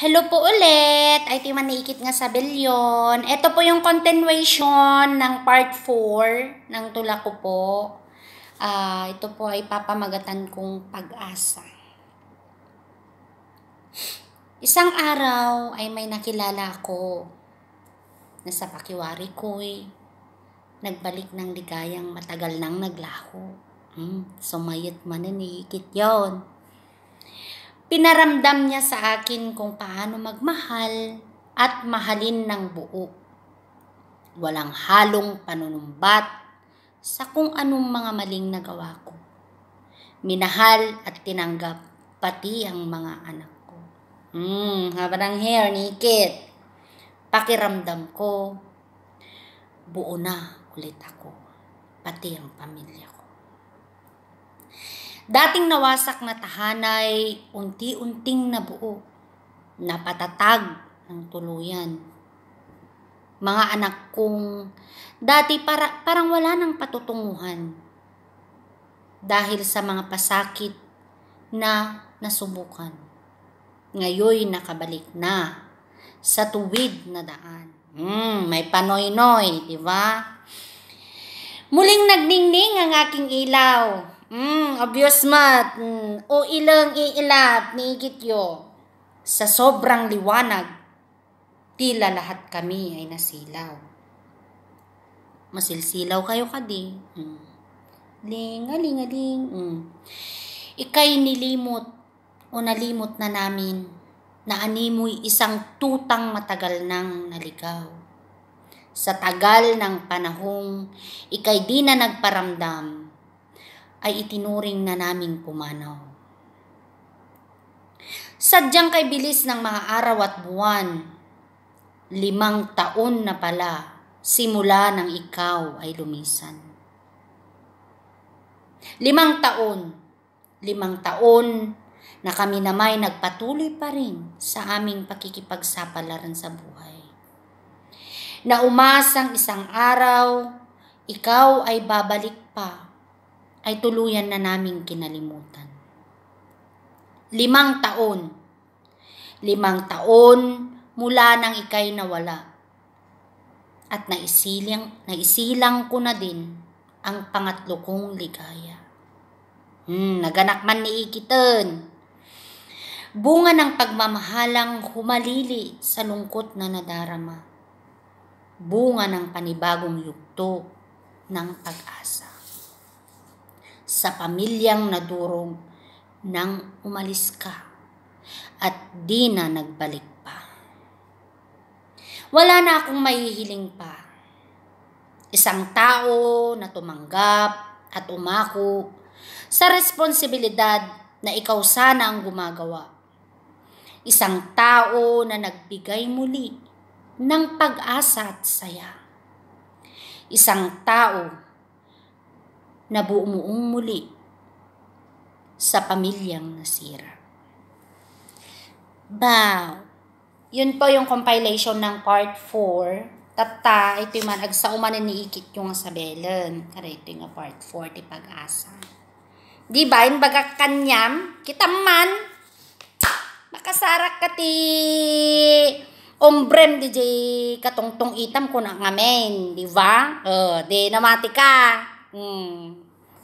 Hello po ulit! I think maniikit nga sa bilyon. Ito po yung continuation ng part 4 ng tula ko po. Uh, ito po ay papamagatan kong pag-asa. Isang araw ay may nakilala ako. Nasa pakiwari ko'y nagbalik ng ligayang matagal nang naglaho. Hmm, sumayot man na niikit yon. Pinaramdam niya sa akin kung paano magmahal at mahalin ng buo. Walang halong panunumbat sa kung anong mga maling nagawa ko. Minahal at tinanggap pati ang mga anak ko. Hmm, haba ng hair, nikit. Pakiramdam ko, buo na ulit ako, pati ang pamilya ko. Dating nawasak na tahanay, unti-unting nabuo, napatatag ng tuluyan. Mga anak kong dati para, parang wala ng patutunguhan dahil sa mga pasakit na nasubukan. Ngayoy nakabalik na sa tuwid na daan. Mm, may panoy-noy, di ba? Muling nagningning ang aking ilaw Mm, obvious mat. Mm, o ilang iilap ni yo. Sa sobrang liwanag, tila lahat kami ay nasilaw. Masilsilaw kayo kadi. Mm. Lingalingaling. Mm. Ika'y nilimot o nalimot na namin na animoy isang tutang matagal nang naligaw. Sa tagal ng panahong, ika'y di na nagparamdam ay itinuring na naming pumanaw. Sadyang kay bilis ng mga araw at buwan, limang taon na pala simula nang ikaw ay lumisan. Limang taon, limang taon na kami namay nagpatuloy pa rin sa aming pakikipagsapalaran sa buhay. Na umasang isang araw, ikaw ay babalik pa ay tuluyan na naming kinalimutan. Limang taon. Limang taon mula nang ikay nawala. At naisilang, naisilang ko na din ang pangatlo kong ligaya. Hmm, naganak man ni Ikitan. Bunga ng pagmamahalang humalili sa lungkot na nadarama bunga ng panibagong yugto ng pag-asa sa pamilyang nadurog nang umalis ka at di na nagbalik pa. Wala na akong mahihiling pa. Isang tao na tumanggap at umako sa responsibilidad na ikaw sana ang gumagawa. Isang tao na nagbigay muli ng pag-asa at saya. Isang tao na bumuong muli sa pamilyang nasira. Ba, Yun po yung compilation ng part 4. Tata, ito yung man, agsauman na niikit yung sabelen. Kaya ito yung part 4, pag-asa. Di ba? Yung baga kanyam, kita man, makasarak ka ti ombrem di katongtong itam ko na ngamen, di ba? Uh, di namati ka. Mm.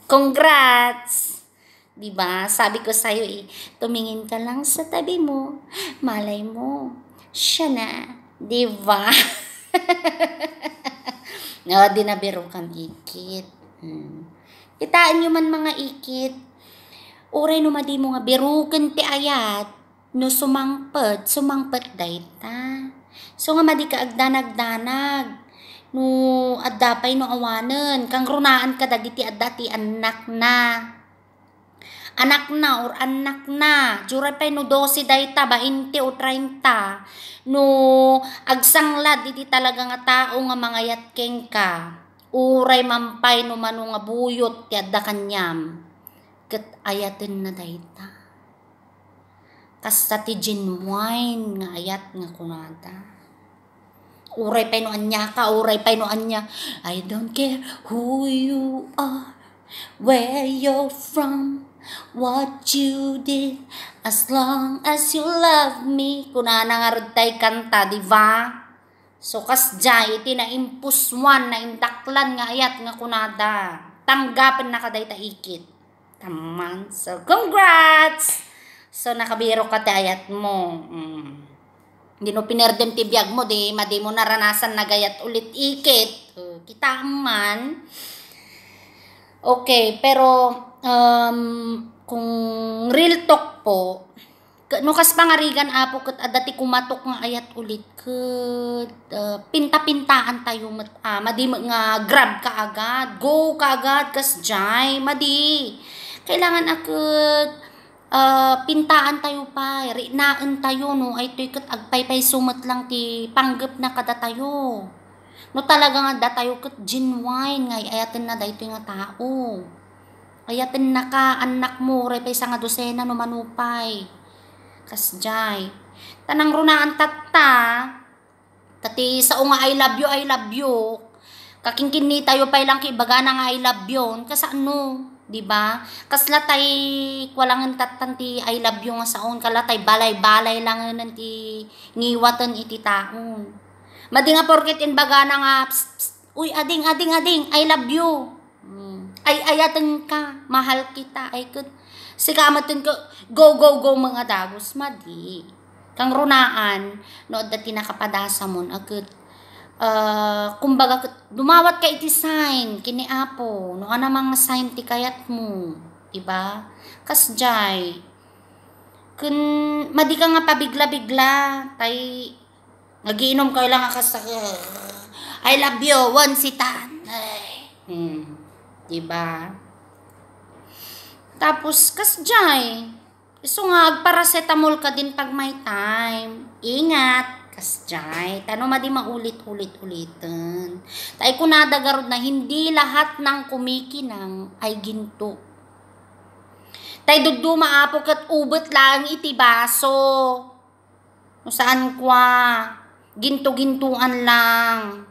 Congrats! 'Di Sabi ko sa iyo eh, tumingin ka lang sa tabi mo. Malay mo, siya na. 'Di ba? no, oh, dinabiro kang ikit. Mm. Kitaan nyo man mga ikit. Uray no madi mo nga birukan ti ayat no sumangpet, sumangpet dayta. So nga madi ka agdanag-danag no adda pay no awanen kang runaan ka dagiti adda anak na anak na or anak na jure pay no 12 dayta ba 20 o 30 no agsanglad iti talaga nga tao nga mangayat keng ka uray mampay no mano nga buyot ti adda kanyam ket ayaten na dayta kasta ti genuine nga ayat nga kunata Uray pa no anya ka, uray pa no anya. I don't care who you are, where you're from, what you did, as long as you love me. Kuna na nga tay kanta, di ba? So kasja, iti na impuswan, na indaklan nga ayat nga kunada. Tanggapin na kaday taikit. Taman. So, congrats! So, nakabiro ka tayat mo. Mm dinupinerdem ti biag mo, di madi mo naranasan na gayat ulit ikit. Uh, kita man. Okay, pero um, kung real talk po, nukas no, pangarigan apo ket adati kumatok nga ayat ulit ket uh, pinta-pintaan tayo met ah, madi nga grab ka agad go ka agad kas jay madi kailangan akot uh, pintaan tayo pa, rinaan tayo, no, ay tuy kat agpaypay sumat lang ti panggap na kada tayo. No, talaga nga da tayo kat genuine ngay, ayatin na dayto nga tao. Ayatin na ka, anak mo, repay sa nga dosena no manupay. Kasjay. Tanang runaan tatta, tati sa unga I love you, I love you, kakingkin ni tayo pa lang kibaga na nga I love you, ano, di ba? Kaslatay walang tatanti I love you nga saon kalatay balay-balay lang nan ngiwatan iti taon. Madi nga porket in baga na nga pst, pst, uy ading ading ading I love you. Hmm. Ay ayatan ka, mahal kita, ay kud. Sikamatin ko, go, go, go mga dagos, madi. Kang runaan, no, dati nakapadasa mon, agad uh, kumbaga dumawat ka iti sign kini apo no ana mga sign ti kayat mo diba kasjay kun madi ka nga pabigla-bigla tay nagiinom ka lang kas I love you one sitan ay hmm. diba tapos kasjay iso nga agparacetamol ka din pag may time ingat Kasjay. Tano ma di maulit-ulit-ulitan. Tay kunada garod na hindi lahat ng kumikinang ay ginto. Tay dugdu maapok at ubot lang itibaso. Saan kwa? Ginto-gintuan lang.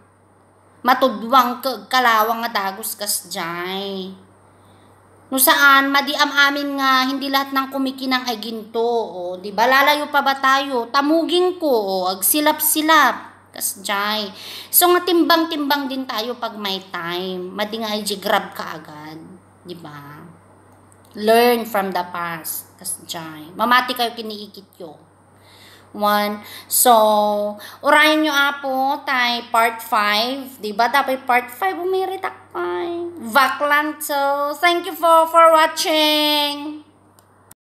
Matudwang kalawang nga dagos kasjay. No saan, madiam amin nga, hindi lahat ng kumikinang ay ginto. O, di ba? Lalayo pa ba tayo? Tamuging ko. O, agsilap-silap. Kasjay. So, nga timbang-timbang din tayo pag may time. Madi nga ay grab ka agad. Di ba? Learn from the past. Kasjay. Mamati kayo kiniikit yo. One. So, orayan nyo apo, tay part 5. Diba? Tapos part 5, umiritak Bye. thank you for for watching.